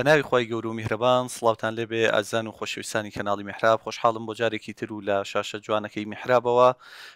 بە ناوی خی گەور و میهرەبان سلااوان لێبێ ئازان و خۆشەویستانی کەناڵی میحراب خۆشحاڵم بۆ جارێکی تر و لە شاشە جوانەکەی میحرابەوە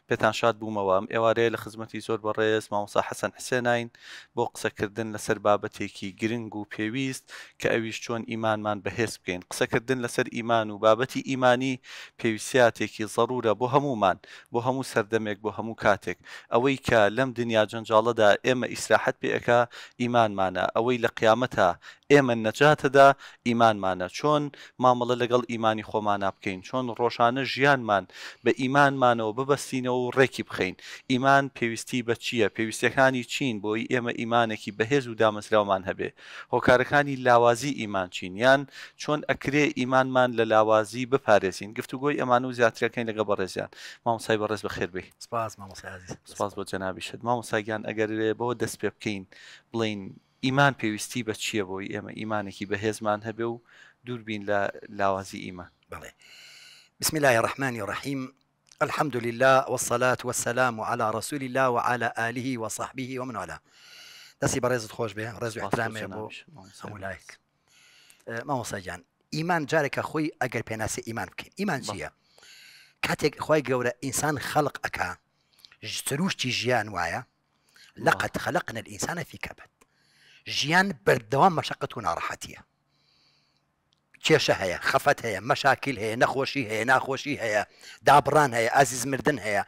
پێتان شاد بوومەوە ئێوارەیە لە خزمەتی زۆر بەڕێز مامۆسا حەسەن حسێنین بۆ قسەکردن لەسەر بابەتێکی گرنگ و پێویست کە ئەویش چۆن ئیمانمان بەهێز بکەین قسەکردن لەسەر ئیمان و بابەتی ئیمانی پێویستاتێکی ضرورە بۆ هەمومان بۆ هەموو سەردەمێک بۆ هەموو کاتێک ئەوەی کە لەم دنیا جەنجاڵەدا ئێمە ئیسراحەت پێەکە ئیمانمانە ئەوەی لە قیامەتە ئێمە نەجات کاتەدا ئیمانمانە چۆن مامەڵە لەگەڵ ئیمانی خۆمانە بکەین چۆن ڕۆژانە ژیانمان بە ئیمانمانەوە ببەستینەوە و ڕێکی بخەین ئیمان پێویستی بە چییە پێویستەکانی چین بۆی ئێمە ئیمانێکی بەهێز و دامەزراومان هەبێ هۆکارەکانی لاوازی ئیمان چینیان چۆن ئەکرێ ئیمانمان لە لاوازی بپارێزین گفتوگۆی ئەمان و زیاترەکەین لەگە بەڕێزیان مامسای بەڕێز بەخێربی سپاس مامۆسپاس بۆ جەنابیشت مامۆساگیان ئەگەر بەوە دەست پێ بکەین بڵین ایمان پیوستی ئیمان پێویستی بە چییە بۆی ئێمە ئیمانێکی بەهێزمان هبه و دووربین لە لوازی ایمان بله بسم الله الرحمن الرحیم الحمد لله والصلاة والسلام على رسول الله وعلى آله وصحبه ومن والاه به رزو احترامه خۆش بێ ڕێز احترامێ بۆ هەمولایك اه، مامۆساجان ئیمان جارێکە خۆی ئەگەر پێناسی ئیمان بکەین ئیمان چییە خوی گوره انسان خلق اکا جتروش سروشتی جیان وایا لقد خلقنا الإنسان في كبد ژیان بەردەوام مەشقت و ناڕەحەتیە کێشە هەیە خەفەت هەیە مەشاکیل هەیە نەخۆشی هەیە ناخۆشی هەیە دابڕان هەیە ئازیز مردن هەیە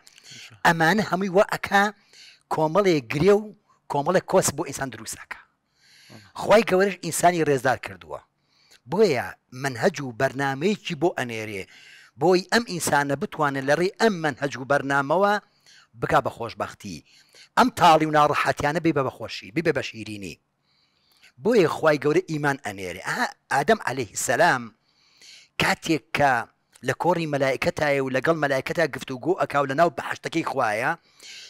ئەمانە هەمووی وە ئەکا کۆمەڵێ گرێ و کۆمەڵە کۆس بۆ ئینسان دروستەکە خی گەورش ئینسانی ڕێزدار کردووە بۆیە منهج و بەرنمەیەکی بۆ ئەنێرێ بۆی ئەم ئینسانە بتوانێت لە ڕێ ئەم منهج و بەرنمەوە بک بە خۆشببختی ئەم تاڵی و ناڕەحەتیانە بێ بە بەخۆشی بێ بە شیرینی بوي خوي قوري ايمان انيري آه ادم عليه السلام كاتيكا لكوري ملائكتها ولقل ملائكتها قفتو جو اكاو لناو بحشتكي خوايا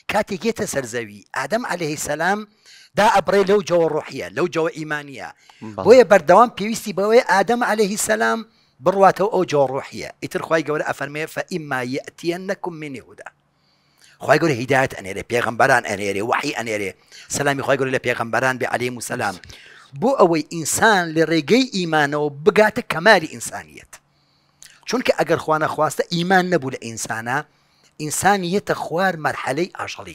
كاتيكي تسرزوي ادم عليه السلام دا ابري لو جو روحيه لو جو ايمانيه بوي بردوان بيويستي بوي ادم عليه السلام برواته او جو روحيه اتر خوي قوري افرمي فاما ياتينكم من هدى خوي يقول هداية أنيري بيغمبران أنيري وحي أنيري سلامي خوي يقول لبيغمبران بعليم وسلام بو ئەوەی انسان لريغي ايمان او بغات كمال ئینسانیت چونك اگر خوانا خواسته ايمان نبول لە ئینسانە خوار مەرحەلەی ئاژەڵی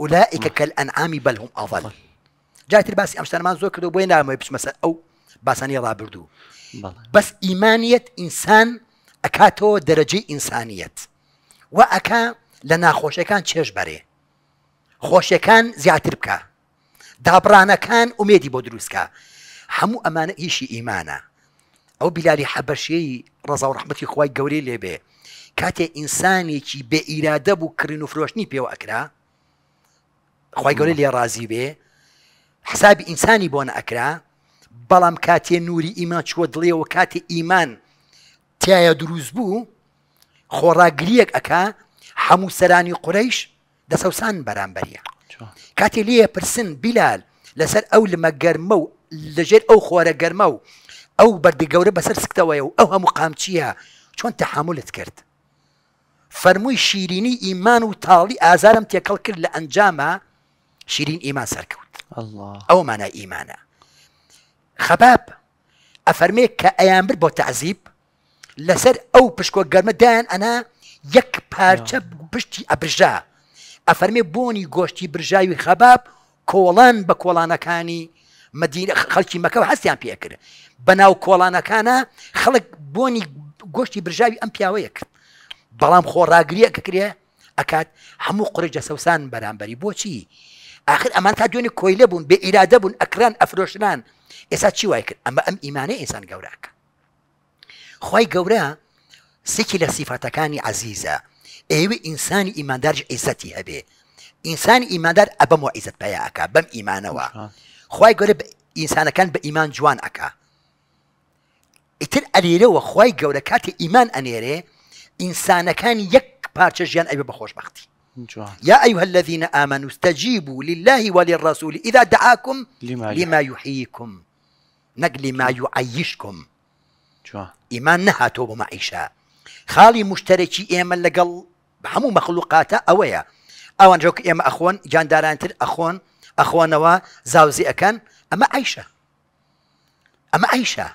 اولئك كالانعام ئەنعامی بەلهم ئاڵ جاتر باسی ئەمشتانمان زۆر کردو بۆی نامەوەی بچمەسەر ئەو باسانی ڕابردوو بس ايمانيت انسان اكاتو دەرەجەی انسانيت و لنا لە ناخۆشیەکان چێش خوشكان خۆشیەکان زیاتر بکە دابڕانەکان ئومێدی بۆ دروستکە هەموو ئەمانە ئیشی ئیمانە ئەو بیلالی حەبەشەی ڕزا و ڕحمەتی خی گەورەی لێبێ کاتێ ئینسانێکی بێ ئیرادە بوو کڕین و فرۆشتنی پێوە ئەکرا خی گەورە لێ ڕازی بێ حسابی ئینسانی بۆ نەکرا بەڵام کاتێ نوری ئیمان چوە دڵێەوە کاتێ ئیمان تایە دروست بوو خۆڕاگریەک ئەکا هەموو سەرانی قڕیش دەسەوسان بەرامبەریە کاتی لە پرسن بیلال لەسەر ئەو لمە گەرمە و لەژێر ئەو خۆرە گەرمە و ئەو بەردەگەورە بەسەر سکتەوەیە و ئەو هەموو قامچیە چۆن تەحملت کرد فەرمووی شیرینی ئیمان و تاڵی ئازارم تێکەڵ کرد لە ئەنجامە شیرین ئیمان سەرکەوت ئەو مانە ئیمانە خەباب ئەفەرمێ کە ئەیان بر بۆ تعزیب لەسەر ئەو پشکۆ گەرمەدایان ئەنا یەک پارچە پشتی ئەبژە ئەفەرمێ بۆنی گۆشتی برژاوی خەباب کۆڵان بە کۆڵانەکانی مدینە خەڵکی مەکە و هەستیان پێکرد بەناو کۆڵانەکانە خەڵک بۆنی گۆشتی برژاوی ئەم پیاوەیە کرد بەڵام خۆڕاگریە کەکرێ ئەکات هەموو قڕجە سەوسان بەرامبەری بۆچی آخر ئەمان تا دوێنێ کۆیلە بوون بێ ئیرادە بوون ئەکران ئەفرۆشتان ئێستا چی وای کرد ئەمە ئەم ئیمانە ئینسان گەوراکە خی گەورە سێکی لە سیفاتەکانی عزیزە إيوة انسان ايمان ئێوە انسان ايمان دار ابا مو ئیماندار بيا اكا بم ايمانه وا خی گەورە انسان كان بايمان جوان ئەکا اليره ئەلێرەوە خی كات ايمان انيره انسان كان يك بارتش جان ابي أيوة بخوش بختي يا أيها الذين آمنوا استجيبوا لله وللرسول إذا دعاكم لما, لما يحييكم نقل ما يعيشكم إيمان نهاتو بمعيشة خالي مشتركي إيمان لقل بە هەموو مەخلوقاتە ئەوەیە ئەوان جۆک ئێمە ئەخۆن جاندارانتر ئەخۆن ئەخۆنەوە زاوزی ئەەکەن ئەمە عیشە ئەمە عیشە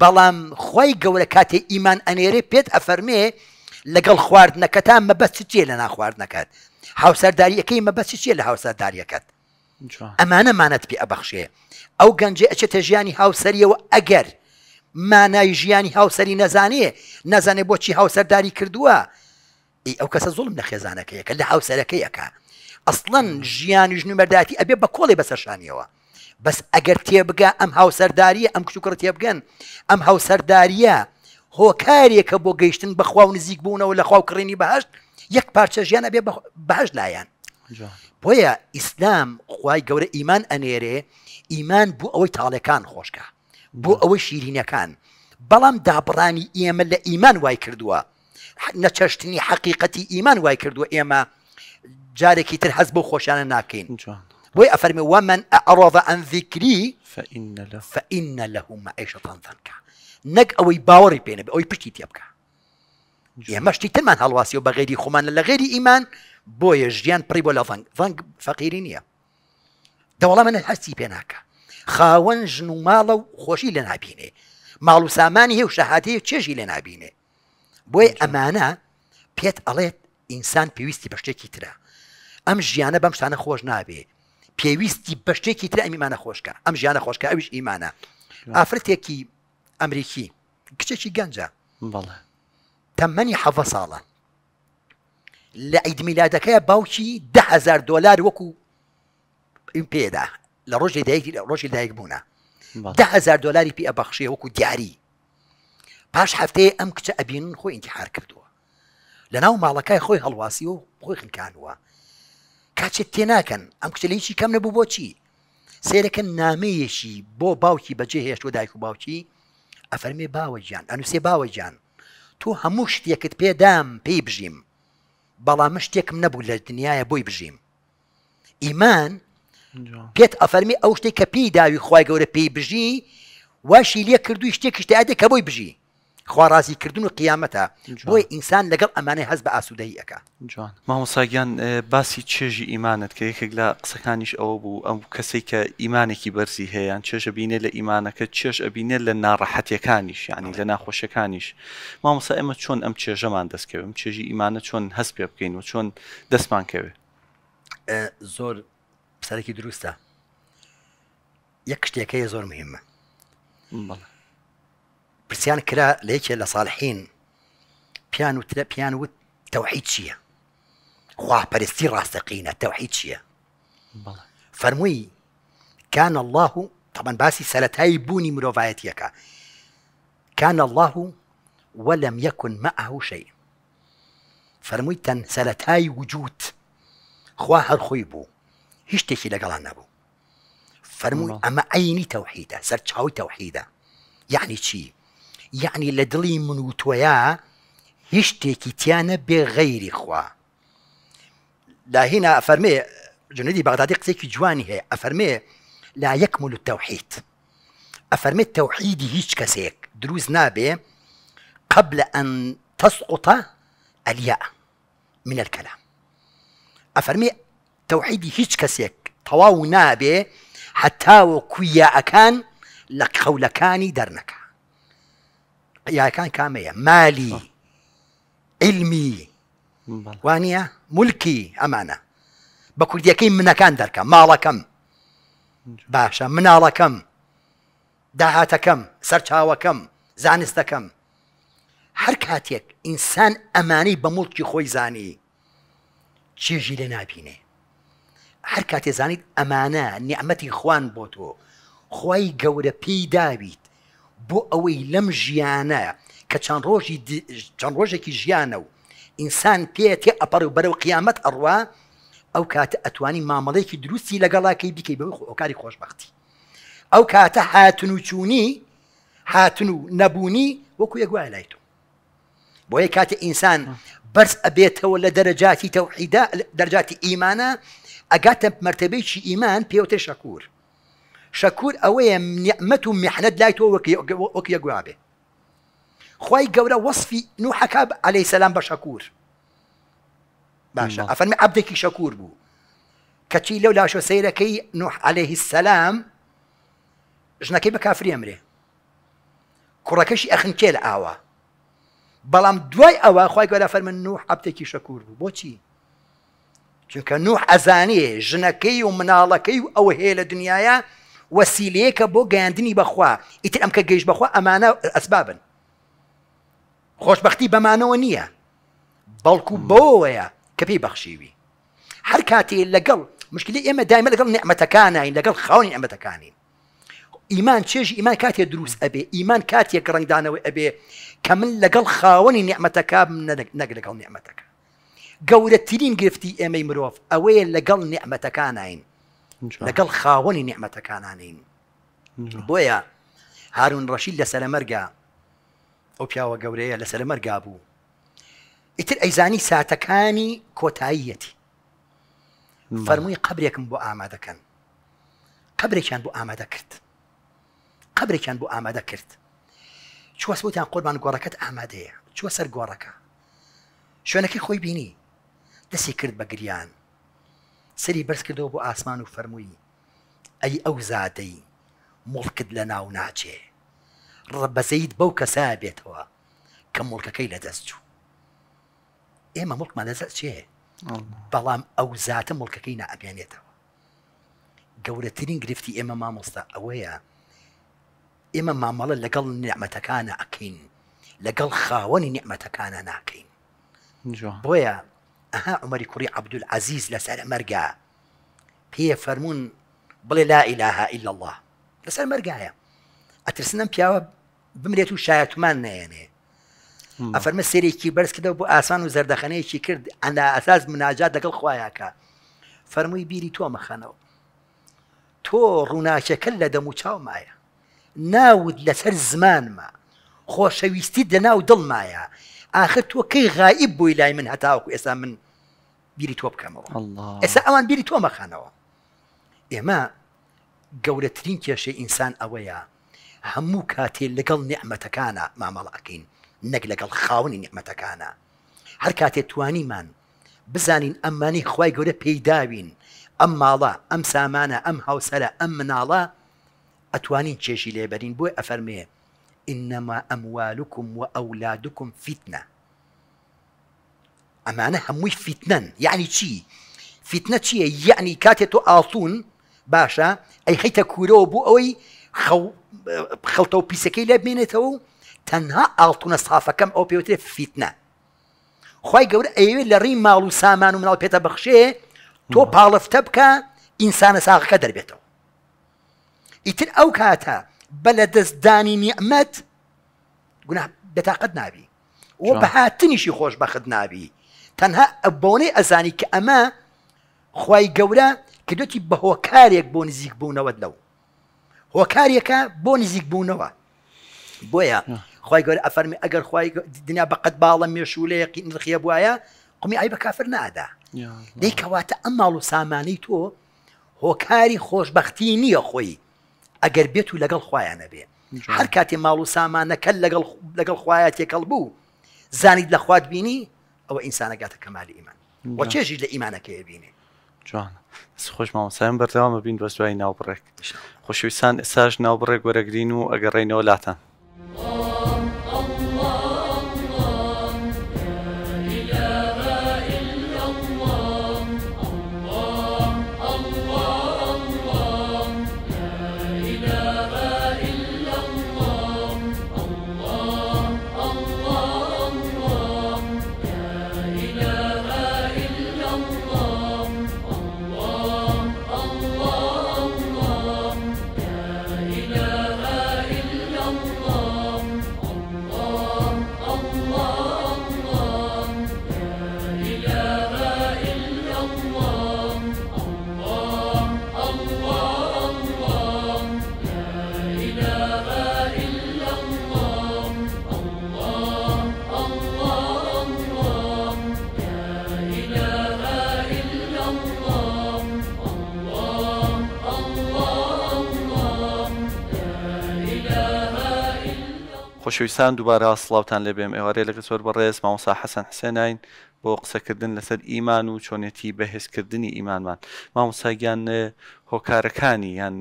بەڵام خۆی گەورە کاتێ ئیمان ئەنێرێ پێت ئەفەرمێ لەگەڵ خواردنەکەتان مەبەستی چێ لە ناخواردنەکەت هاوسەرداریەکەی مەبەستی چێ لە هاوسەرداریەکەت ئەمانەمانەت پێ ئەبەخشێ ئەو گەنجێ ئەچێتە ژیانی هاوسەریەوە ئەگەر مانای ژیانی هاوسەری نەزانێ نەزانێ بۆچی هاوسەرداری کردووە ئەو کەسە زۆڵم لە خێزانەکەیەکە لە هاوسەرەکەیەکە ئەسڵەن ژیانی ژن و مەداتی ئەبێ بە کۆڵی بەسەرشانیەوە بەس ئەگەر تێبگە ئەم هاوسەرداریە ئەم کچوکڕ تێبگەن ئەم هاوسەرداریە هۆکارێکە بۆ گەیشتن بەخوا و نزیک بوونەوە لە خواوکڕێنی بەهشت یەک پارچە ژیان ئەبێ بەهش لایەن بۆیە ئیسلام خی گەورە ئیمان ئەنێرێ ئیمان بوو ئەوەی تاڵەکان خۆشکە بۆ ئەوەی شیرینەکان بەڵام دابڕانی ئێمە لە ئیمان وای کردووە نەچەشتنی حقیقەتی ئیمان وای کردو ئێمە جارێکی تر هەز بۆ خۆشیانە ناکەین بۆی ئەفەرمی ومن ئەڕۆڤە ئەن ذیکری فئینە لە فان له تەنکە نەک ئەوەی باوەڕی پێێنە ئەوی پشتی تێ بکە ئێمەشتی ترمان هەڵواسی و بە غێری خۆمانە لە غێری ئیمان بۆیە ژیان پڕی بۆ لە ڤنگ فەقیری نییە دەوڵە منە هەستی پێناکە خاوەن ژن و ماڵە و خۆشی لە نابینێ ماڵ و سامانی هێ و شەهاتەیە چێژی لە نابینێ بۆی ئەمانە پێت ئەڵێت ئینسان پێویستی بە شتێکی ترە ئەم ژیانە بەم شتانە خۆش نابێ پێویستی بە شتێکی تر ئەمیمانە خۆشکە ئەم ژیانە خۆشکە ئەوش ئیمانە ئافرەتێکی ئەمریکی کچێکی گەنجە بەڵێ تەمەنی حەە ساڵە لە عیدمیلادەکەی باوکی دههزار دلار وەکو پێدا لە ڕۆژی دایکی ڕۆژی دایک بوونە دههزار دلاری پێ ئەبەخشێ وەکو دیاری پاش هەفتەیە ئەم کچە ئەبین خۆی ئینتحار کردووە لە ناو ماڵەکەی خۆی هەڵواسی و خۆی خنکانوە کاچێت تێناکەن ئەم کچلەیکی کەم نەبوو بۆچی سێرەکەن نامەیەشی بۆ باوکی بەجێ هێشت و دایک و باوکی ئەفەرمێ باوە گیان ئەنووسێ باوە گیان تۆ هەموو شتێکت پێدام پێی بژیم بەڵام شتێکم نەبوو لە دنیاە بۆی بژیم ئیمان پێت ئەفەرمی ئەو شتێک کە پێی داوی خی گەورە پێی بژی واشی لێ کردووی شتێکشتعادێک کە بۆی بژی خوارازیکردن و قیامەتە بۆی ئینسان لەگەڵ ئەمانەی هەز بە ئاسوودەی ئەەکە جوان مامۆساگیان باسی چێژی ئیمانت کە یەکێک لە قسەکانیش ئەوە بوو ئەم کەسی کە ئیمانێکی بەرزی هەیەیان چێژە بینێ لە ئیمانەکە چێش ئەبینێت لە ناڕەحەتەکانیش یعنی لە ناخۆشەکانیش مامۆسا ئێمە چۆن ئەم چێژەمان دەستکەوێم چێژی ئیمانە چۆن هەست پێ بکەین و چۆن دەستمان کەوێ زۆر پسەرێکی دروستە یەک شتێکەیە زۆر مهمە بڵێ برسيان كلا ليش لە صالحين بيانو بيانو پیان وت تەوحید چییە خواپەرستی ڕاستەقینە تەوحید چییە فرموي كان الله طبعا باسي سەلەتایی بوني مروفايتيكا كان الله ولم يكن معه شيء فەرمووی تەن سەلەتایی وجود خوا هەرخۆی بوو هیچ لقال لەگەڵان فرموي اما عيني توحيده تەوحیدە سەرچاوی توحيده يعني چی يعني لدلي من وتويا هشتي كيتيانا بغير تیانە لا هنا افرمي لاهینا بغدادي جنودی كي جواني جوانی هەیە لا يكمل التوحيد افرمي التوحيد هيش كسيك دروز نابي قبل أن تسقط الياء من الكلام أفرمي توحيدي هيش كسيك تواو نابي حتى وكويا أكان لك قول كاني درنك یاکان کامەیە مالی علمی وانە ملکی ئەمانە بە کوردیەکەی منەکان دەرکە ماڵەکەم باشە مناڵەکەم داهاتەکەم سەرچاوەکەم زانستەکەم هەر کاتێک ئینسان ئەمانەی بە مڵکی خۆی زانی چێژی لە نابینێ هەر کاتێ زانیت ئەمانە نیعممەتی خوان بۆ تۆ خی گەورە پێی داویت بۆ ئەوەی لەم ژیانە کە چەند ڕۆژی چەند ڕۆژێکی ژیانە و ئینسان پێێتێ ئەپەر و بەرەو قیامەت ئەڕوا ئەو کاتە ئەتوانی مامەڵەیەکی دروستی لەگەڵاکەی بکەی بەوی ئۆکاری خۆشببختی ئەو کاتە هاتن و چوونی هاتن و نەبوونی وەکو یەگوای لای تۆ بۆیە کاتە ئینسان بەرز ئەبێتەوە لە دەرەجاتی تەوحیدا دەرجاتی ئیمانە ئەگاتە مرتبەیکی ئیمان پێوتێ شەکوور شەکوور ئەوەیە نیعممەت و میحنەت لای تۆ خوي جورا وصف نوح كاب عليه السلام بشكور باشا أفن عبدك شكور بو شەکوور لو لا شو لاشۆ سیرەکەی نوح عليهەیهی سەسلام ژنەکەی بە کافری ئەمرێ کوڕەکەشی ئەخنکێ لە ئاوە بەڵام دوای ئەوە خی گەورە فەرمن نوح عبدك شكور بو بوتي چونکە نوح ئەزانێ ژنەکەی و مناڵەکەی و ئەو وسيليك بو جاندني بخوا إتر أمك جيش بخوا أمانة أسبابا خوش بختي بمانة ونية بلكو بويا كبي بخشيوي حركاتي لقل مشكلة إما دائما لقل نعمة كانا عين لقل خوني نعمة كانا إيمان شيج إيمان كاتي دروس أبي إيمان كاتي كرنج دانوي أبي كمل لقل خاون نعمة كان نقل لقل نعمة كان قولت تلين قرفتي إما يمروف أويل لقل نعمة كان عين لەگەڵ خاوەنی نیحمەتەکانانین بۆیە هارون ڕەشید لە سەرەمەرگا ئەو پیاوە گەورەیە لە سەرمەرگا بوو ئیتر ئەیزانی ساتەکانی کۆتاییەتی فەرمووی قبرێکم بۆ ئامادەکەن قبرێکیان بۆ ئامادە کرد قبرێکیان بۆ ئامادە کرد چوەسبوتیان قۆربان گۆڕەکەت ئامادەیە چوە سەر گۆڕەکە شوێنەکەی خۆی بینی دەستی کرد بە گریان سری بەرز کردەوە بۆ ئاسمان و فەرمووی ئەی ئەو زادەی مڵکت لە ناو ناچێ ڕبەسەید بەو کەسا بێتەوە کە مڵکەکەی لە دەست چوو ئێمە مڵکمان لەزەست چێ بەڵام ئەو زیاتە مڵکەکەی نابیانێتەوە گەورەترین گرفتی ئێمە مامۆستا ئەوەیە ئێمە مامەڵە لەگەڵ نعمەتەکانە ئەکەین لەگەڵ خاوەنی نعمەتەکانە ناکەین بۆیە أها عمر كري عبد العزيز لسال مرجع هي فرمون بل لا إله إلا الله لەسەر مەرگایە ئەترسنم پیاوە بمرێت يعني شایەتمان نەێنێ ئەفەرمە سێرێکی بەرزکردەوە بۆ ئاسان و زەردەخەنەیەکی کرد أنا أساس مناجات دەگەڵ خویاکە فەرمووی بیری تو مخانو تو ڕووناکەکەل لە دمو و مايا ناود لەسەر زمانمە خۆشەویستی دەناو مايا آخر تو كي غائب بو لای من هەتاوکو إسا من بیری تۆ بکەمەوە ئێستا ئەوان بیری تۆ مەخانەوە ئێمە گەورەترین کێشەی ئینسان ئەوەیە هەموو کاتێ لەگەڵ نعممەتەکانە مامەڵاکەین نەک لەگەڵ خاونی نعممەتەکانە هەر کاتێ توانیمان بزانین ئەمانی خی گەورە پێیداوین ئەم ماڵە ئەم سامانە ئەم هاوسەرە ئەم مناڵە ئەتوانین چێشی لێبەرین بۆی ئەفەرمێ ئینەما ئەموالکم و ئەولادکم فیتە اما انا هموي فتنان يعني فیتنە فتنة یعنی يعني تۆ ئاسون باشە ئەی خیتە کورەوە بوو ئەوەی خەڵتە و پیسەکەی لە بمێنێتەوە و تەنها ئاڵتونە سافەکەم ئەو پێوترێت فیتنە خی گەورە ئەوێ لە ڕی ماڵ و سامان و مناڵ پێتە بەخشێ تۆ پاڵفتە بکە ئینسانە ساغەکە دەربێتەوە ئیتر ئەو کاتە بە لە دەستدانی نیعممەد گونا بەتاقت نابی و بە تەنها بۆنەی ئەزانی کە ئەمە خی گەورە کردوێتی بە هۆکارێک بۆ نزیک بوونەوەت لەو هۆکارێکە بۆ نزیک بوونەوە بۆیە خی گەورە ئەفەرمی ئەگەر دنیا بەقەت باڵە مێشولەیەقی نرخیە بواە قمی ئای بە کافر نادا دیکەواتە ئەم ماڵ و سامانەی تۆ هۆکاری خۆشببختی نییە خۆی ئەگەر بێت و لەگەڵ خۆیانە بێ هەر کاتێ ماڵ و سامانەکە لەگەڵ خۆیان تێکەڵ بوو زانیت لە خوات بینی ئەوە ئینسانە گاتە کەمالی ئیمان بۆ چێژی لە که بینێ جوان خۆش بر بەردەوامە بین بە سوای ناوبڕێک نو برک ناوبڕێک اگر و ئەگەڕێنەوە oh خۆشەویستان دووبارە سلااوان لەبێم ئێوارێ لەگە سۆر بەڕێز ماوەسا حەسەن حسێنین بۆ قسەکردن لەسەر ئیمان و چۆنێتی بەهێزکردنی ئیمانمان مامۆساگیان هۆکارەکانی یان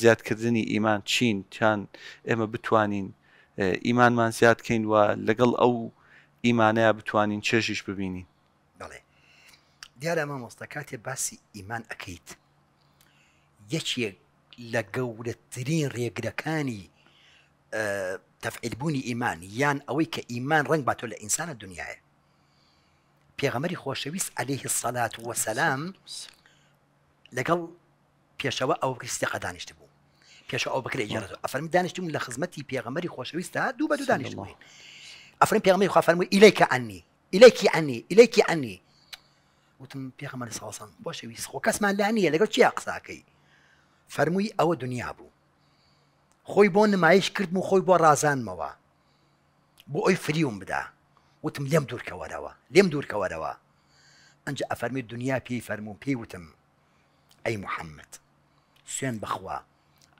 زیادکردنی ئیمان چین تیان ئێمە بتوانین ئیمانمان زیادکەین وە لەگەڵ ئەو ئیمانەیە بتوانین چێژیش ببینین بڵێ دیارە مامۆستا کاتێ باسی ئیمان ئەکەیت یەکێک لە گەورەترین ڕێگرەکانی تەفعیلبوونی ئیمان یان ئەوەی کە ئیمان ڕنگ باتۆ لە ئینسانە دنیاە پێغەمەری خۆشەویست عليه سەلات وەسەسلام لەگەڵ پێشەوە ئەو کریسیقە دانیشت بوو پێشەوە ئەو بکرێت جارەوە ئەفرم دانیشتم لە خزمەتی پێغەمەری خۆشەویستە دوو بە دوو دانیشت ئەفرم پێغمەی خوافەرمو ئیلیکە ئەنی ئیلێکی ئەنی ئیلێکی ئەنی وتم پێغەمەری ساڵسان بۆ شەویست خۆ کەسمان لا نیە لەگەڵ چیا قساکەی فەرمووی ئەوە دنیا بوو خۆی بۆ نمایش کردم و خۆی بۆ ڕزانمەوە بۆ ئەوی فریوم بدا وتم لێم دوورکەوەرەوە لێم دوورکەوەرەوە انجا ئەفەرمی دنیا پێی فەرمو پێی وتم ئەی محمد سوێن بخوا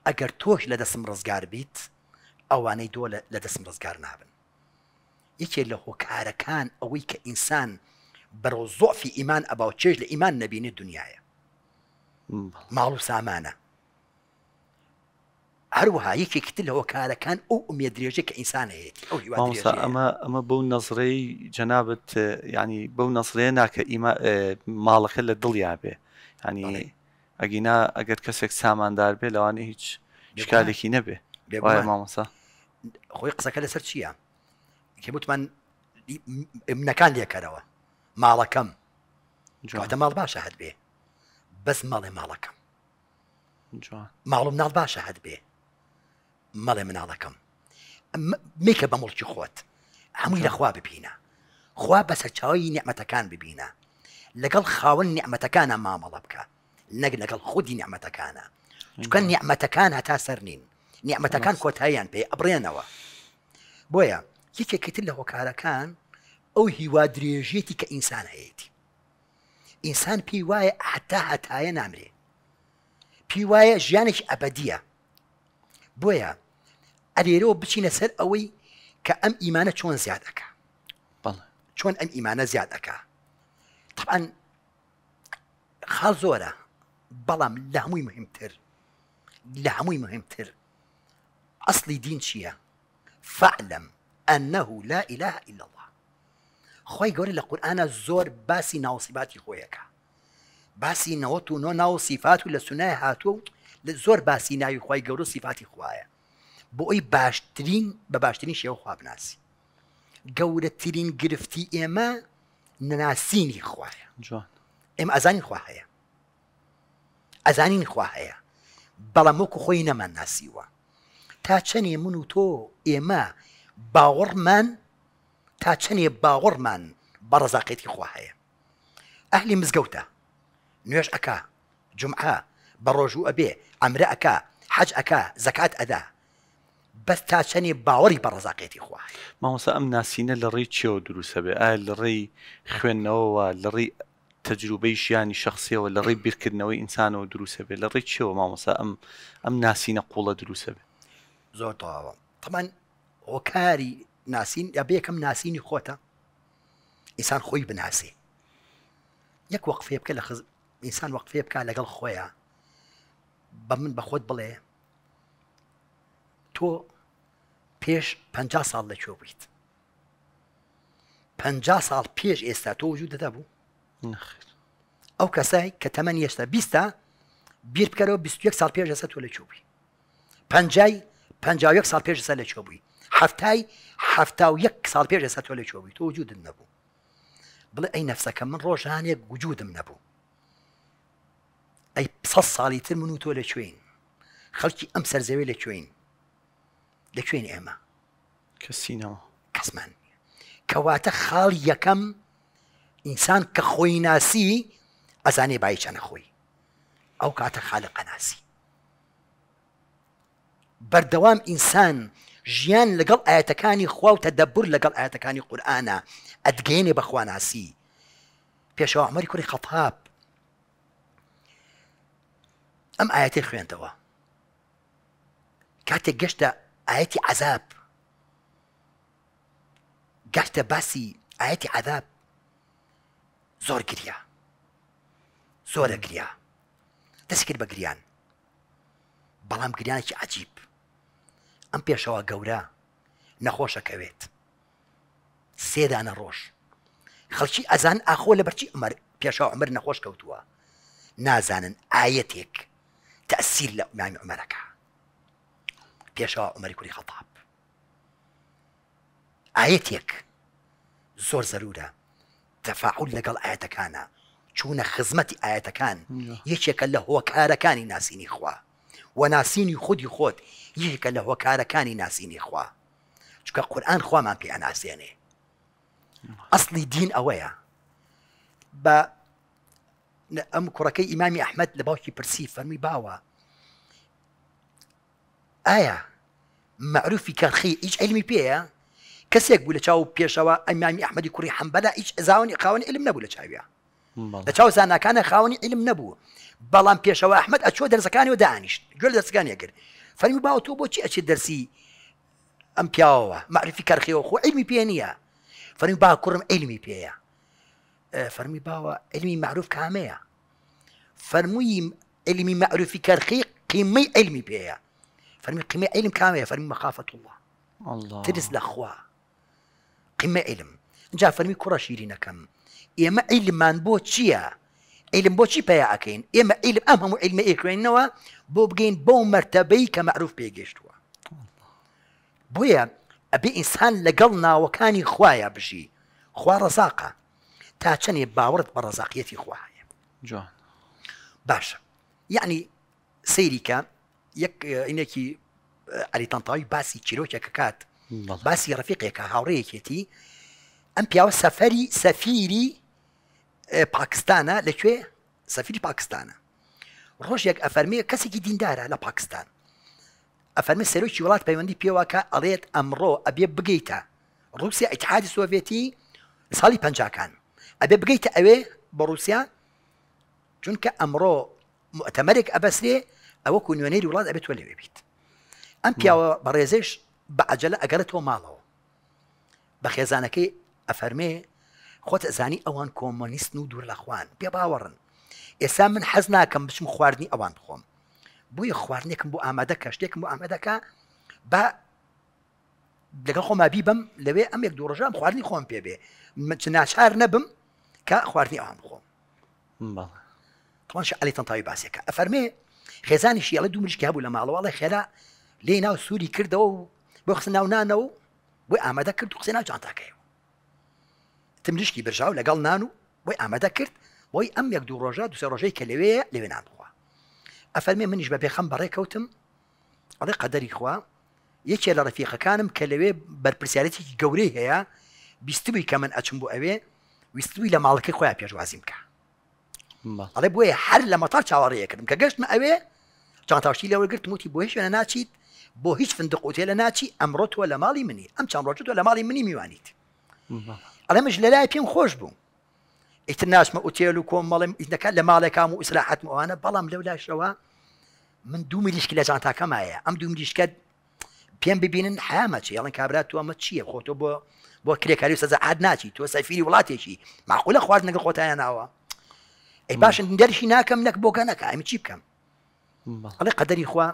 اگر توش لدسم دەسم ڕزگار بیت ئەوانەی دۆ لە دەسم ڕزگار نابن یەکێ له هۆکارەکان ئەوەی کە ئینسان بەڕۆ زۆفی ئیمان ئەباو چێژ لە ئیمان نەبینێت دنیاە ماڵ و سامانە هيك كان او هەروەها یەکێکتل لەوە کارەکان ئەو ئومێ درێژێک کە ئینسانە هەیەی ئەو ئەمە ئەمە بەو نەزڕەی جەنابەت ینی يعني بەو نەزڕەیە ناکە آه، ماڵەکە لە دڵیا بێ ینی يعني ئەگینا ئەگەر کەسێک ساماندار بێ لەوانە هیچ شکالێکی نەبێ وایە مامۆسا خۆی قسەکە لەسەر چییە؟ کە وتمان منەکان لێکەرەوە ماڵەکەم جواتە ماڵ باشە هەت بێ بەس ماڵێ ماڵەکەم معلوم ناڵ باشە هەت بێ مەڵێ مناڵەکەم میکە بە مڵکی خۆت هەمووی لەخوا ببینە خوا بەسەرچاوی نعمەتەکان ببینە لەگەڵ خاون نعمەتەکانە مامەڵە بکە نەک لەگەڵ خودی نعمەتەکانە چکە نعمەتەکان هەتا سەر نین نعمەتەکان کۆتاییان پێ ئەبرێنەوە بۆیە یەکێکتر لە هۆکارەکان ئەو هیوا درێژێتی کە ئینسان هەیەی ئینسان پێی وایە حتا هەتایە نامرێ پێی وایە ژیانێکی ئەبەدیە بويا اديرو بشي نسر أوي كأم ايمان شون زيادك زیاد ئەکە أم ئەم ئیمانە زیاد طبعاً خاڵ زۆرە بەڵام لە مهمتر لە هەمووی مهمتر أصلي دين چییە؟ فاعلم أنه لا إله إلا الله خوي گەورە القرآن الزور باسي ناو ناوسیباتی خويك باسي نەوەت و نۆ ناوسیفات و لە زۆر باسی ناوی خی گەورە سیفاتی خوایە بۆ ئەوی باشترین بە باشترین شێوە خوابناسی گەورەترین گرفتی ئێمە نەناسینی خوایە ئێمە ئەزانی خوا هەیە ئەزانین خوا هەیە بەڵام وەکو خۆی نەمان ناسیوە تا چەنێ من و تۆ ئێمە باوەڕمان تا چەنێ باوەڕمان بە ڕزاقێتی خوا هەیە ئەهلی مزگەوتە نوێژ ئەکا جمعە بروجو ابي عمر اكا حج اكا زكات ادا بس تا شني باوري برزاقيتي اخوا ما هو سام ناسينا لري تشو دروس ابي آه لري خوين نو لري تجربه يعني شخصيه ولا ري بيرك نوي انسان ودروس ابي لري تشو ما هو سام ام ناسينا قول دروس ابي زور طبعا طبعا وكاري ناسين ابي كم ناسين اخوتا انسان خوي بناسي يك وقفه بكل خز... انسان وقفه بكا لقل خويا بە من بە خۆت بڵێ تۆ پێش پ ساڵ لە چۆ بیت پ ساڵ پێش ئێستا تۆ وجود دەدا بوو ئەو کەسای کە تەمەەن هێشتا بیستە بیر بکەرەوە 21 سال پێش ئەسە تۆ لە چۆ بووی پنجای 51 سال پێش ئەسە لە چۆ بووی هەفتای هەفتا و یەک سال پێش ئەسە تۆ لە چۆ بووی تۆ وجود نەبوو بڵێ ئەی نەفسەکە من ڕۆژانێک وجودم نەبوو ئەی سە ساڵی تر من و تۆ لەکوێین خەڵکی ئەم سەرزەوێ لەکوێین لەکوێن ئێمە کەسینەوە کەسمان کەواتە خاڵی یەکەم ئینسان کە خۆی ناسی ئەزانێ باچە نەخۆی ئەو کاتە خالە قەناسی بەردەوام ئینسان ژیان لەگەڵ ئاەتەکانی خوا و تەدەبور لەگەڵ ئاەتەکانی قورآە ئەدگەێنێ بەخواناسی پێشەوە ئەمەری کوری خەفاب ئەم ئاەتی خوێندەوە کاتێک گەشتە ئاەتی عذاب گەشتە باسی ئاەتی عذاب زۆر گریا زۆرە گریا دەست کرد بە گریان بەڵام گریانێکی عجیب ئەم پێشەوە گەورە نەخۆشەکەوێت سێدانە ڕۆژ خەڵکی ئەزان ئاخۆ لە بەرچی ئەمەر پێشەوە ئەمر نەخۆش کەوتووە نازانن ئاەتێک تأثير لأمام يعني عمرك بيشاء عمر يكون خطاب آيتك زور ضرورة تفاعل لقل آيتك أنا چون خزمت آيتك أنا يشيك الله هو كاركان ناسين إخوة وناسين خود يخود يشيك الله هو كاركان ناسين إخوة چون قرآن خواه ما بي ناسيني أصلي دين أويا با ام كركي امامي احمد لباوشي برسي فرمي باوا ايا ئایا معروفی کەرخی هیچ علمی پێەیە کەسێک بوو آية؟ لە چاو پێشەوە ئەمامی ئەحمەدی کوڕی حەمبەدا هیچ ئەزاونی خاونی علم نەبوو لە چاویە لە چاو زانکانە خاونی علم نەبوو بەڵام پێشەوە ئەحمد ئەچۆ دەرزەکانی و دانیشت گوێل دەستگانە کرد فەرمی باوە تۆ بۆچی ئەچێت دەرسی ئەم پیاوەوە معرفی کەرخیەوە خۆ علمی پێ نییە فرمي باوا كرم علمي پێەیە فرمي باوا علمي معروف كامية فرمي علمي معروف كرخي قيمة علمي بيا فرمي قيمة علم كامية فرمي مخافة الله الله ترز لأخوة قيمة علم جا فرمي كرة شيرينا كم إما علم من بوتشيا علم بوتشي بيا أكين إما علم أهم علم إكوين نوا بوبجين بوم مرتبة كمعروف بيجشتوا بويا أبي إنسان لقلنا وكاني خوايا بشي خوا رزاقه تا چەندێ باورت بە ڕزاقیەتی خواهەیە جوان باشە یعنی سەیریکە یەکینێکی ئەلیتانتاوی باسی چیرۆکێکە کات باسی ڕفیقێکە هاوڕەیەکێتی ئەم پیاوە سەفەری سەفیری پاکستانە لەکوێ سەفیری پاکستانە ڕۆژێک ئەفەرمەیە کەسێکی دیندارە لە پاکستان ئەفەرمە سەرۆکی وڵات پەیوەندی پێواکە ئەڵێت ئەمڕۆ ئەبێ بگەیتە ڕوسیا ئیتحادی سۆڤێتی ساڵی پنجکان ئەبێ بگەیتە ئەوێ بە رووسیا چونکە ئەمڕۆ تەمەرێک ئەبەسرێ ئەوەکو نوێنەری وڵات ئەبێت تۆ لەوێ بیت ئەم پیاوە بە ڕێزش بە عجلە ئەگەرێتەوە ماڵەوە بە خێزانەکەی ئەفەرمێ خۆت ئەزانی ئەوان کۆمۆنیست و دوور لەخواان پێ باوەڕن ئێستا من حەز ناکەم بچم خواردنی ئەوان بخۆم بۆیە خواردنێکم بۆ ئامادە کە شتێکم بۆ ئامادەکە بە لەگە خۆما بیبم لەوێ ئەمێک دوڕژام خواردنی خۆم پێ بێ ناچار نەبم کە خواردنی ئەوان بخۆم تۆش علی تەنتاوی باسیەکە ئەفەرمێ خێزانی شیڵە دوو مشکی بوو لە ماڵەوەڵی خێرا لێ ناو سووری کردەوە و بۆ خسن ناو نانەوە بۆی ئامادە کرد و قسە ناو جانتاکەی تمشکی برژاو لەگەڵ نان و بۆی ئامادە کرد بۆی ئەم یەک دوو ڕۆژە دوسە ڕۆژەی کە لەوەیە لەوێ نانخوا ئەفەرمێ منیش بە بێخەم بەڕێکەوتم ئەڵێ قەدەری خوا یەکێ لە ڕەفیقەکانم کە لەوێ بەرپسیارەتێکی گەورەی هەیە بیستبووی کە من ئەچم بۆ ئەوێ ویستوی لە ماڵەکەی خۆیان پێشوازی بکە ئەڵێ بۆیە هەر لە مەتار چاوەڕێیەکردم کە گەشتمە ئەوێ چانتاشی لەوەگرت موتی بۆ هیچ شوێنە ناچیت بۆ هیچ فندق قوتێ لە ناچی ئەمڕۆ تۆ لە ماڵی منی ئەم چامڕۆچ تۆ لە ماڵی منی میوانیت ئەلەمش لە لای پێم خۆش بوو ئیتر ناچمە ئوتێل و کۆمەڵم ئیتەکە لە ماڵێکام و ئیسراحەت ئەوانە بەڵام لەو لاشەوە من دوو میلیشکی لە جانتاکەمایە ئەم دوو میلیشکە پێم ببینن حامە چی ئەڵن کابرا توەمە چییە خۆتۆ بۆ بۆ کرێکاری سەزە عاد ناچی تۆ سەفیری وڵاتێکی ماقولە خواردنەکە خۆتیان ناوە ئەی باشن دەرشی ناکەم نەک بۆکە نەکە ئەمی چی بکەم ئەڵێ قەدەری خوا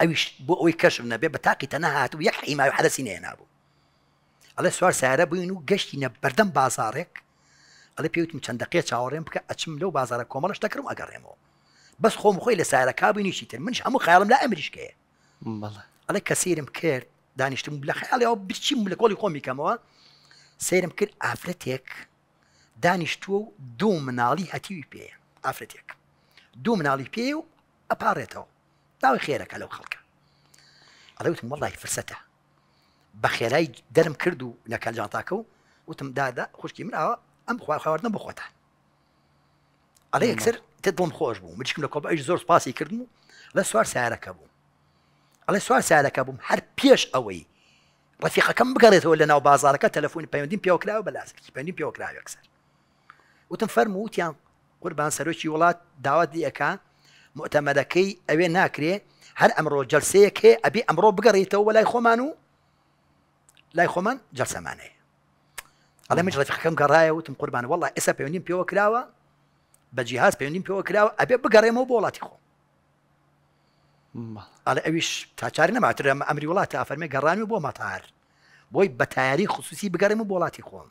ئەویش بۆ ئەوی کەشم نەبێ بە تاقی تەنەهات و یەک حیمای حەدەسی نێ نابوو ئەڵێ سوار سارە بووین و گەشتینە بەردەم بازارێک ئەڵێ پێوتم چەند دقیە چاوەڕێم بکە ئەچم لەو بازارە کۆمەڵش دەکرم ئەگەڕێمەوە بەس خۆم خۆی لە سارە کابووینیشی تر منش هەموو خیاڵم لا ئەمریشکەیە ئەڵێ کەسیرم کرد دانیشتم لە خیاڵەوە بچیم لە کۆڵی خۆمی کەمەوە سرم کرد ئافرەتێک دانیشتووە و دوو مناڵی هەتیوی پێ ئافرەتێک دوو مناڵی پێ و ئەپارێتەوە داوای خێرەکە لەو خەڵکە ئەڵەوتم وڵی فرسەتە بە خێرای دەرم کرد و لە کەلجاتاکە و وتم دادا خوشکی منراوە ئەم خواخواردن بخۆتە ئەڵێ یەکسەر تێ دڵم خۆش بوو مچکم لە کۆبە ئەیش زۆر پاسی کردن و لە سوار سیارەکە بوو الله سوال ابو بووم بيش اوي رفيقه كم بقريته ولا ناو بازارەکە تەلەفۆنی پەیوەندیم پێوەکراوە بەلاسکی پەیوەندیم پێوەکراوە کسەر وتم فەرمو وتیان قوربان سەرۆکی وڵات داوات دیەکە ابي ناكري ناکرێ امره ئەمڕۆ جلسەیەک ابي امره بقريته ولا لای لا و جلسه معناه الله مش رفيقه كم گەڕایە وتم قربان والله اسا پەیوەندیم پێوە کراوە بە جیهاز پەیوەندیم پێوە ابي ئەبێ مو بولاتي خو ئەڵ ئەویش تاچار نەماتر ئەم ئەمری وڵاتە ئافەرمێ گەڕانمی بۆ مەتار بۆی بە تایاری خصوصی بگەرم و وڵاتی خۆم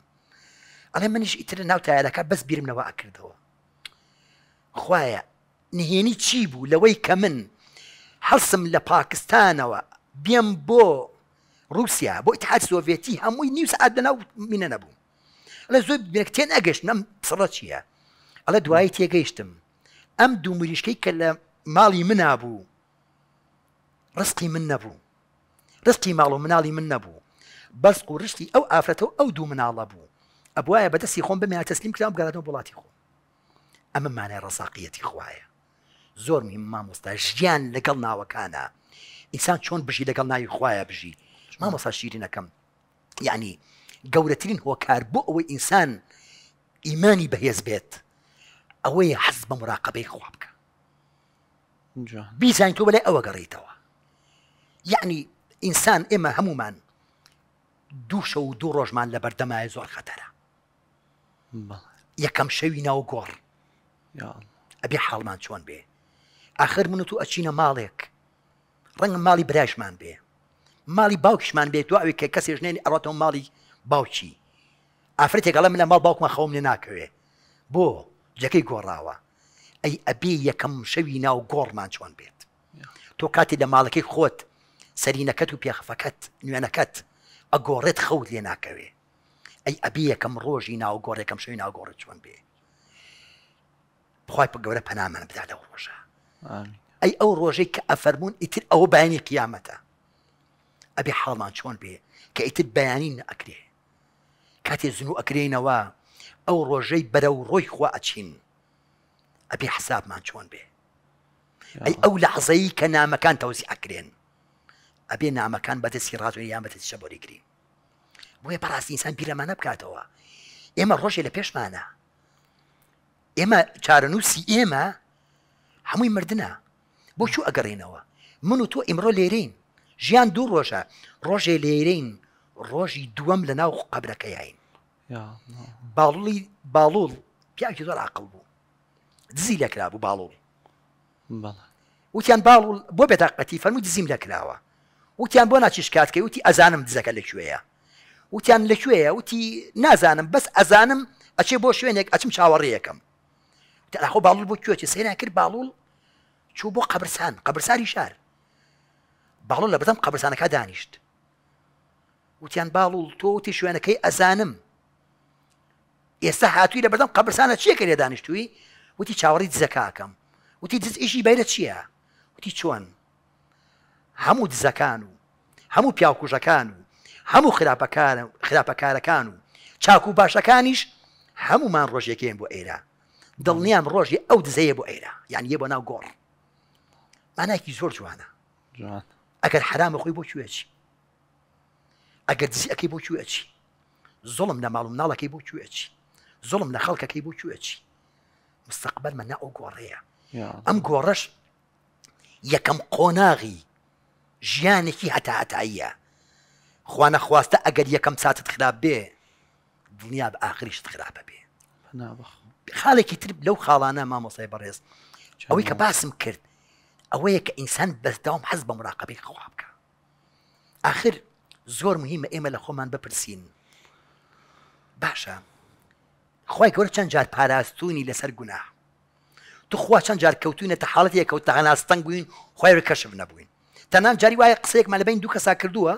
ئەڵێ منیش ئیتر ناو تایارەکە بەس بیرمنەوە ئەکردەوە خویە نهێنی چی بوو لەوەی کە من هەڵسم لە پاکستانەوە بێم بۆ رووسیا بۆ ئیتحاد سۆڤێتی هەمووی نیو سعات لەناو منە نەبوو ئەلە زۆر بێکتێن ئەگەشت نەم سڵە چییە ئەلە دوایی تێگەیشتم ئەم دوو مریشکەی کە لە ماڵی منابوو رزقي من نبو رزقي معلوم منالي من نبو بس قرشتي او افرتو او دو منال ابو ابوايا بدسي خون بما تسليم كلام قالتو بولاتي خون اما معنى رزاقيتي خوايا زور مهم ما مستجيان لقلنا وكانا انسان شون بجي لقلنا يخوايا بجي ما مستجيرين كم يعني قولتين هو كاربو او انسان ايماني بهيز بيت او حزب مراقبه خوابك بيزاين تو بلا او قريتوها یعنی ئینسان ئێمە هەمومان دوو شە و دوو ڕۆژمان لە بەردەمای زۆر خەتەرە یەکەم شەوی ناو گۆڕ ئەبێ حاڵمان چۆن بێ ئاخر من و تو ئەچینە ماڵێک ڕەنگە ماڵی برایشمان بێ ماڵی باوکیشمان بێت تو ئەوی کە کەسێ ژنێن ئەڕاتەوە ماڵی باوکی ئافرەت تێکگەڵە منە ماڵ باوکمە خەوم لێ ناکەوێ بۆ جەکەی گۆڕاوە ئەی ئەبێ یەکەم شەوی ناو گۆڕمان چۆن بێت تۆ کاتی لە ماڵەکەی خۆت سەرینەکەت و پێخەفەکەت نوێنەکەت ئەگۆڕێت خەوت لێ ناکەوێ ئەی ئەبی یەکەم ڕۆژی ناوگۆڕێکم شوی ناوگۆڕێت چۆن بێ بخوای گەورە پەنامەە بدادە ڕۆژە ئەی ئەو ڕۆژەی کە ئەفەرمونون ئیتر ئەوە بەینی قیامەتە ئەبێ حاڵمان چۆن بێ کە ئیتر بەیانین ئەکرێ کاتێ زن و ئەکرێنەوە ئەو ڕۆژەی بەرە و ڕۆی خوا ئەچین ئەبێ حسابمان چۆن بێ ئەی ئەو لە حزایی کە نامەکان تەوزی ئەکرێن ئەبێ نامەکان بەدەستی ڕاتوی یان بەدەستی شەبۆری گرین بۆیە پاڕاستی ئینسان پیرەمانە بکاتەوە ئێمە ڕۆژێ لە پێشمانە ئێمە چارەنووسی ئێمە هەمووی مردە بۆ چوو ئەگەڕینەوە من و تۆ ئیمڕۆ لێرەین ژیان دوو ڕۆژە ڕۆژێ لێرەین ڕۆژی دووەم لە ناو قبرەکەیین باڵی باڵوڵ پیاکی زۆر عقل بوو دزی لەکرا بوو باڵوڵ وتیان باڵ بۆ بێتاقەتی فەرمو دزیم لەکراوە وتیان بۆ ناچیش کاتکەی وتی ئەزانم دزەکە لەکوێیە وتیان لەکوێیە وتی نازانم بەس ئەزانم ئەچێ بۆ شوێنێک ئەچم چاوەڕیەکەم تەخۆ باڵول بۆ کوێتی سێنا کرد باڵول چوو بۆ قبرسان قبرساری شار باڵول لە بەدەم قبرسانەکە دانیشت وتیان باڵول تۆ وتی شوێنەکەی ئەزانم ئێستا هاتووی لە بەردەم قبرسانە چیەکە لێ دانیشتووی وتی چاوەڕی دزەکاکەم وتی دز ئیشی بەیرە چییە وتی چۆن هەموو دزەکان و هەموو پیاکوژەکان و هەموو خراپەکارەکان و چاک و باشەکانیش هەمومان ڕۆژێکیان بۆ ئێرە دڵنیام ڕۆژی ئەو دزەیە بۆ ئێرە یان یە بۆ ناو گۆڕ مانایکی زۆر جوانە ئەگەر حرامە خۆی بۆ کوێچی ئەگەر دزیەکەی بۆ کوێچی زۆڵم لە ماڵم ناڵەکەی بۆ کوێچی زۆڵم لە خەڵکەکەی بۆ کوێچی مستەقبەر من نە ئەو گۆڕەیە ئەم گۆڕەش یەکەم قۆناغی ژیانێکی هەتاهتاییە خوانە خواستە ئەگەر یەکەم ساتت خراپ بێ دنیا بە ئاخریشت خراپە بێ خاڵێکی تر لەو خاڵانە مامۆسای بەڕێز ئەوەی کە باسم کرد ئەوەیە کە ئینسان بەستداوام حەز بە مراقبی خوا بکە آخر زۆر مهمە ئێمە لە خۆمان بپرسین باشە خی گەور چەند جار پاراستونی لەسەر گونا توخوا چەند جار کەوتونە تا حالڵەتی کەوتە هەناستەنگ بووین خی کەشف نەبووین تەنان جاری وایە قسەیەکمان لە بین دوو کەسا کردووە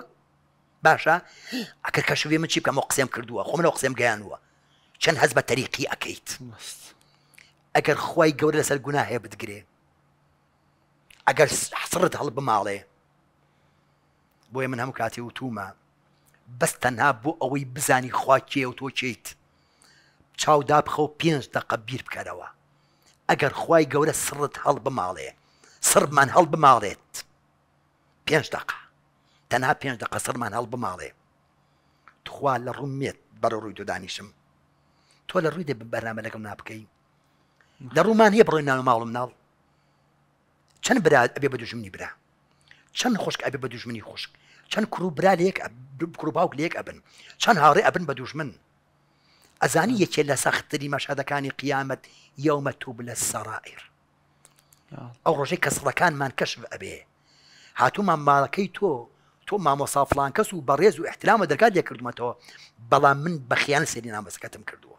باشە ئەکە کەشوێ من چی بکەم و قسێم کردووە خۆ منەوە قسێم گەیانوە چەند هەز بە تەریقی ئەکەیت ئەگەر خی گەورە لەسەر گونا هەیە بتگرێ ئەگەر حسرت هەڵ بماڵێ بۆیە من هەموو کاتی وتومە بەستەنها بۆ ئەوەی بزانی خواکێ و تۆ چیت چاودا بخە و پێنج دقە بیر بکەرەوە ئەگەر خی گەورە سرت هەڵ بماڵێ سرمان هەڵ بماڵێت پێنج دقا تەنها پێنج دقە سەرمان هەڵ بماڵێ تخوا لە ڕوومێت بەرە ڕووی دۆدانیشم تۆ لە ڕووی دە بەرنامە لەگەم نابکەی لە ڕوومان هەیە بڕۆی ناو ماڵم ناڵ چەند برا ئەبێ بە دوژمنی برا چەند خۆشک ئەبێ بە دوژمنی خۆشک چەند کرو برا لەیەک کروباوک لەیەک ئەبن چەند هاوڕێ ئەبن بە دوژمن ئەزانی یەکێ لە سەختری مەشادەکانی قیامەت یەومە توو لە سەرائر ئەو ڕۆژەی کەسڵەکانمان کەشف ئەبێ هاتوومان ماڵەکەی تۆ تۆ مامۆسا فلان کەس و بەڕێز و احترامە دەکات لێکردمەتەوە بەڵام من بەخیان سێری نامەسەکەتم کردووە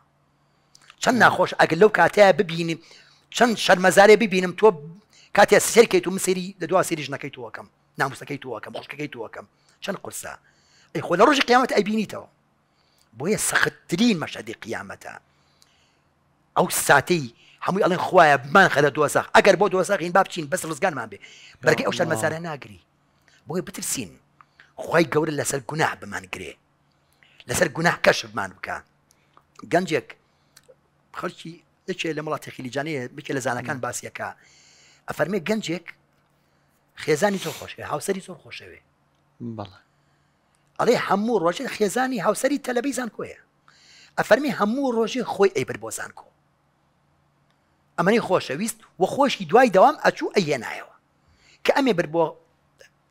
چەند ناخۆش ئەگەر لەو کاتەیە ببینیم چەند شەرمەزارێ ببینم تۆ کاتێ سێرکەیت و مسری لە دو سێری ژنەکەی تووەکەم ناموسەکەی تووەکەم بەشکەکەی تووەکەم چەند قرسە ئەی خۆ لە ڕۆژی قیامەت ئەبینیتەوە بۆیە سەختترین مەشەدی قیامەتە ئەو ساتەی هەمووی ئەڵێن خوایە بمان خەدە دووەساق ئەگەر بۆ دووەساق این با بچین بەس ڕزگانمان بێ بەرگی ئەو شەر مەسارە ناگری بۆی بترسین خی گەورە لەسەر گوناح بمان گرێ لەسەر گوناح کەش بمان بکە گەنجێک خەرکی دەچێت لە مڵاتی خیلیجانەیە بکە لە زانەکان باسیەکە ئەفەرمێ گەنجێک خێزانی زۆر خۆشێ هاوسری زۆر خۆشەوێ ئەڵێ هەموو ڕۆژێ خێزانی هاوسری تەلەبەی زان کۆیە ئەفەرمی هەموو ڕۆژی خۆی ئەیبەر بۆ زانکۆ ئەمەی خۆشەویست و خۆشی دوای دەوام ئەچوو ئەیەنایەوە کە ئەمێ بر بۆ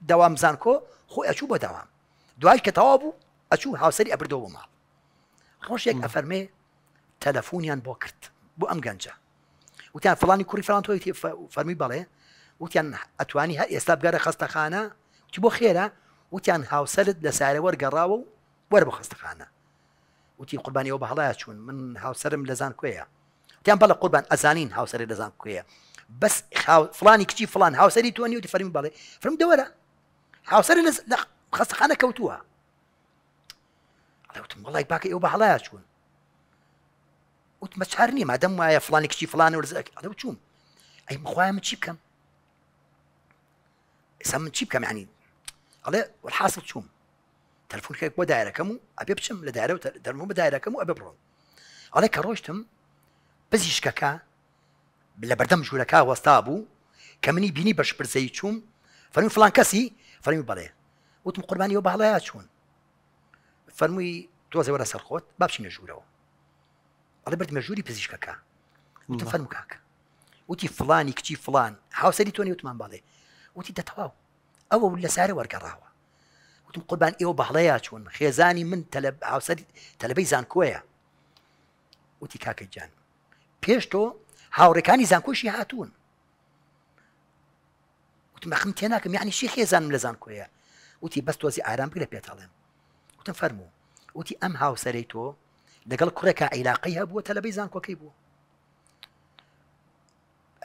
دەوام زانکۆ خۆی ئەچوو بۆ دەوام دوای کە تەوا بوو ئەچوو هاوسری ئەبردەوە بۆ ماڵ خۆشێک ئەفەرمێ تەلەفۆنیان بۆ کرد بۆ ئەم گەنجە وتیان فلانی کوڕی فلانتۆی تێ فەرمی بەڵێ وتیان ئەتوانی هە ئێستا بگەرە خستەخانە چی بۆ خێرە وتیان هاوسەرت لە سارە وەرگەڕاوە و وەر بە خستەخانە وتی قوربانیەوە بە هەڵایە چوون من هاوسرم لە زان کوێە تیان بەڵە قربان ازانين هاو سري دزان بەس بس کچی فلان هاوسری توانی و دەفەرمی بەڵێ فرم دەوەرە هاو لە خەستخانە کەوتووە وتم وڵی باکە ئەو بە هەڵایە چوون وتمە چار نییە مادەم وایە فلانی کچی فلان ورزەک ئەدە چوون ئەی مخوایە من چی بکەم ئێستا من چی بکەم عنی ئەڵێ وەحاصل چوم تەلفۆنکێک بۆ دایرەکەم و ئەبێ بچم لە دایرە و دەرمو بە دایرەکەم و ئەبێ بڕۆم ئەڵێ عليك روشتم پزیشکەکە لە بەردەم ژوورەکە وەستا بوو کە منی بینی بەش پرزەی چوم فەرمی فلان کەسی فەرمی بەڵێ وتم قوربانیەوە بەڵەیە چوون فەرمووی تۆزەوەرە سەر خۆت بابچینە ژوورەوە ئەڵێ بردمە ژووری پزیشکەکە وتم فەرم کاکە وتی فلانی کچی فلان هاوسری تۆنی وتمان باڵێ وتی دەتەواو ئەوە لە سارە وەرگەڕاوە وتم قوربان ئێوە بەڵەیە چوون خێزانی من هاوسری زانکۆیە وتی کاکە جان پێشتۆ هاوڕەکانی زانکۆشی هاتوون وتم بەخم تێناکەم یعنی شی خێزانم لە زانکۆیە وتی بەست تۆزی ئارام بگرە پێتەڵێم وتم فەرموو وتی ئەم هاوسەرەی تۆ لەگەڵ کوڕێکە عیلاقی هەبووە تەلەبەی زانکۆکەی بوو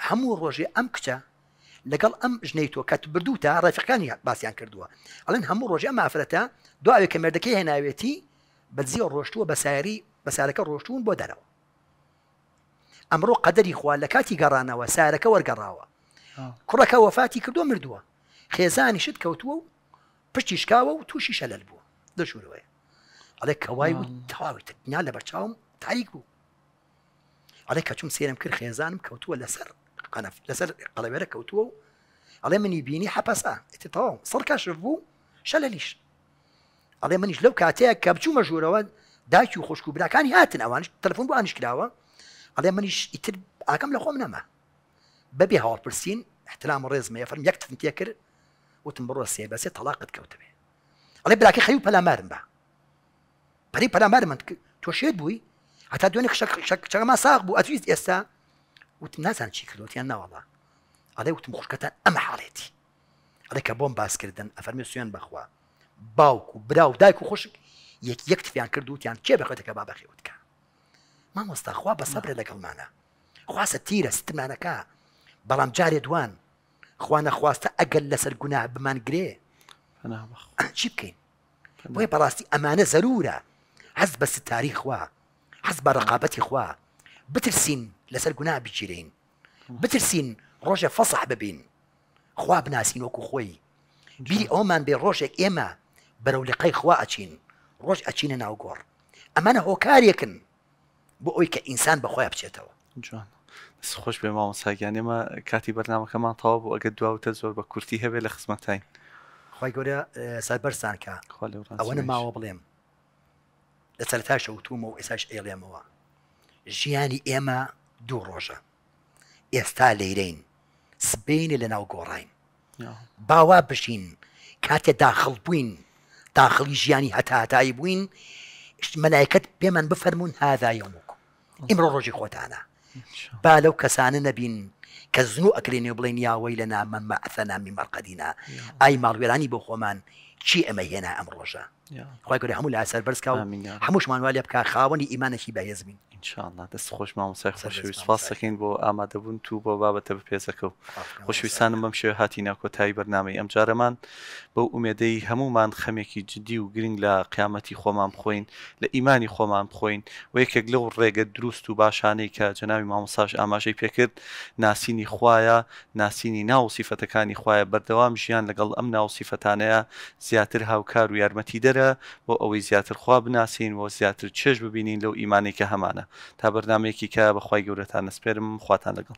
هەموو ڕۆژێ ئەم کچە لەگەڵ ئەم ژنەی تۆ کەت بردووتە ڕێفەکانی باسییان کردووە ئەڵەن هەموو ڕۆژێ مافرەتە دوعاوێ کە مردەکەی هێناوێتی بەزیە ڕۆشتووە بە سایری بەسارەکە ڕۆشتوون بۆ دەرەوە ئەمڕۆ قەدەری خوا لە کاتی گەڕانەوە سارەکە وەرگەڕاوە کوڕەکە وەفاتی کردو مردووە خێزانی شت کەوتووە و پشتی شکاوە و تووشی شەلل بووە دەشورەوەی ئەڵێ کەوای و تەواویتە دنیا لە بەرچاوم تاریک بوو ئەڵێ کەچوم سێرم کرد خێزانم کەوتووە لەسەر قەنف لەسەر قەڵەوێرە کەوتووە و ئەڵێ منی بینی حەپەسا تەواو سەر کاشف بوو شەلەلیش ئەڵێ منیش لەو کاتەیە کە بچوو مەژورەوە داکی و خۆشک و براکانی هاتن ئەوان تەلفۆن بۆ ئانیشکراوە عليه مانيش يتر اكم لخو منما ببي هاور برسين احترام الرز ما يفرم يكتف نتيكر وتمبرو السي بس طلاقت كوتبي عليه بلاكي خيو بلا مارم با بري بلا مارم توشيد بوي حتى دونك شك شك شك ما ساق بو اتويست وتناس عن شي كلوتي انا والله عليه وتم كتا ام حالتي عليك بوم باس كردن افرمي سوين بخوا باوكو براو دايكو خوش يك يكتفي يعني عن كردوتي يعني كيف بخوتك بابا خيوتك ما مستا خوا بصبر بە نعم. خوا ستيرة ست تیرە كا بلام جاري دوان خوانا خواستا أقل لەسەر گونا بمان أنا گرێ چی بکەین وي بەڕاستی أمانة ضرورة حەز بس التاريخ خوا حەز بە خوا بترسين لەسەر گونا بجيرين بترسين ڕۆژە فصح ببين خوا بناسين وكو خوي بیری أومان بێ ڕۆژێک إيما برو لەقەی خوا أتشين ئەچین ڕۆژ ئەچینە أمانة هو كاريكن بۆ ئەوی کە ئینسان بەخۆی بچێتەوە جوان خۆش بێ مامۆساگیانێمە کاتی بەرنمەکەمان تاوا بۆ ئەگە دواوتە زۆر بە کورتی هەبێ لە خزمەتین خی گەورە اه، سەربەرسانکە ئەوە ماوە بڵێم لە سەرتا شەوتومە و ئێساش ئێڵێمەوە ژیانی ئێمە دوو ڕۆژە ئێستا لەیرین سبینی لە ناو گۆڕین باوا بشین کاتێ داخڵ بووین داخلی ژیانی هەتاتایی بووین مەلایکت پێمان بفەرمونون هادایەوە ئمرۆ ڕۆژی خۆتانە با لەو کەسانە نەبین کە زن و ئەکرێنێ بڵێن یاوەی لە نامەمە ئەفە نامی مەرقەدینا ئای ماڵوێرانی بۆ خۆمان چی ئەمە هێنا ئەم ڕۆژە خی گەوری هەموو لە سەر بەرزکە هەمووشمانوا لێ بکە خاوەنی ئیمانێکی بەهێزمین انشاءله دەست خۆشمان سەخین بۆ ئامادەبوون تو بۆ بابەتە بپێزەکە و خۆشویستانم بەم شێ هاتی ناکۆتایی بەرنامەی ئەم جارەمان بەو ئومێدەی هەمومان خەمێکی جدی و گرنگ لە قیامەتی خۆمان بخۆین لە ئیمانی خۆمان بخۆین و یەکێک لەو ڕێگە دروست و باشانەی کە جەناوی مامۆساش ئاماژەی پێکرد ناسینی خویە ناسینی ناوسیفەتەکانی خویە بەردەوام ژیان لەگەڵ ئەم ناوسیفەتانەیە زیاتر هاوکار و یارمەتی دەرە بکە بۆ ئەوەی زیاتر خوا بناسین بۆ زیاتر چێش ببینین لەو ئیمانێکە هەمانە تا بەرنمێکی کە بەخوای گەورەتان نسپێرم خواتان لەگەڵ